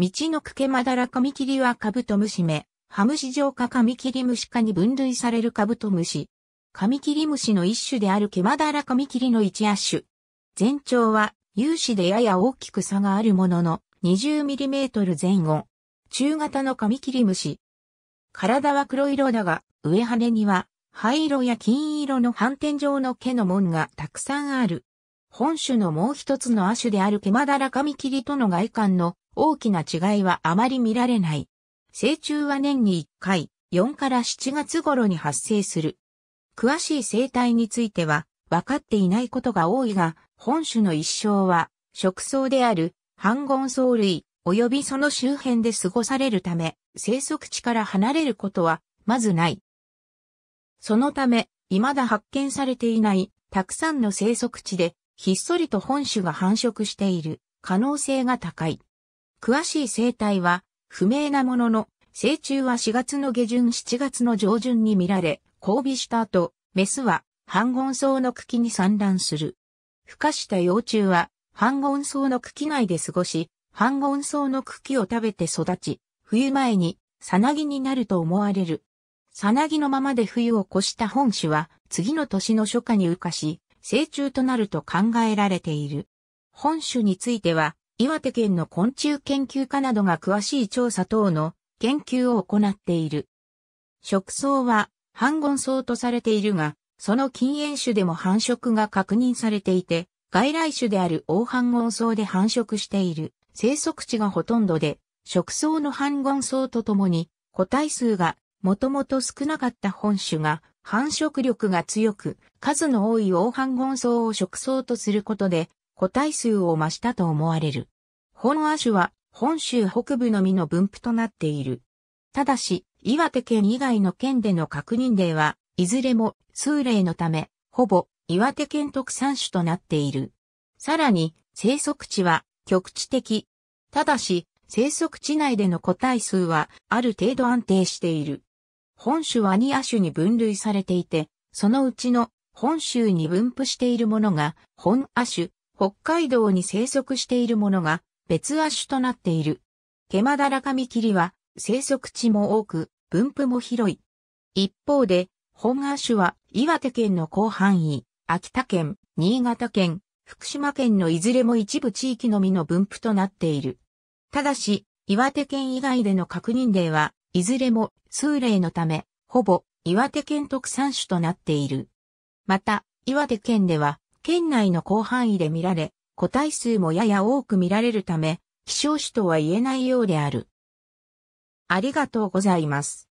道のくけまだらカミキリはカブトムシ目、ハムシ状かカミキリムシ科に分類されるカブトムシ。カミキリムシの一種であるケマダラカミキリの一亜種。全長は、有志でやや大きく差があるものの、2 0トル前後。中型のカミキリムシ。体は黒色だが、上羽には、灰色や金色の斑点状の毛の紋がたくさんある。本種のもう一つの亜種であるケマダラカミキリとの外観の大きな違いはあまり見られない。成虫は年に1回、4から7月頃に発生する。詳しい生態については分かっていないことが多いが、本種の一生は、食草である、半言藻類、及びその周辺で過ごされるため、生息地から離れることは、まずない。そのため、未だ発見されていない、たくさんの生息地で、ひっそりと本種が繁殖している可能性が高い。詳しい生態は不明なものの、成虫は4月の下旬7月の上旬に見られ、交尾した後、メスは半ゴン草の茎に産卵する。孵化した幼虫は半ゴン草の茎内で過ごし、半ゴン草の茎を食べて育ち、冬前にサナギになると思われる。サナギのままで冬を越した本種は、次の年の初夏に羽化し、成虫となると考えられている。本種については、岩手県の昆虫研究家などが詳しい調査等の研究を行っている。食草は、半ゴ草とされているが、その禁煙種でも繁殖が確認されていて、外来種である黄半ゴ草で繁殖している。生息地がほとんどで、食草の半ゴ草とともに、個体数がもともと少なかった本種が繁殖力が強く、数の多い黄半ゴ草を食草とすることで、個体数を増したと思われる。本亜種は本州北部のみの分布となっている。ただし、岩手県以外の県での確認例は、いずれも数例のため、ほぼ岩手県特産種となっている。さらに、生息地は局地的。ただし、生息地内での個体数はある程度安定している。本種は2亜種に分類されていて、そのうちの本州に分布しているものが本亜種、北海道に生息しているものが別亜種となっている。ケマダラカミキリは生息地も多く、分布も広い。一方で、本亜種は岩手県の広範囲、秋田県、新潟県、福島県のいずれも一部地域のみの分布となっている。ただし、岩手県以外での確認例はいずれも数例のため、ほぼ岩手県特産種となっている。また、岩手県では県内の広範囲で見られ、個体数もやや多く見られるため、希少種とは言えないようである。ありがとうございます。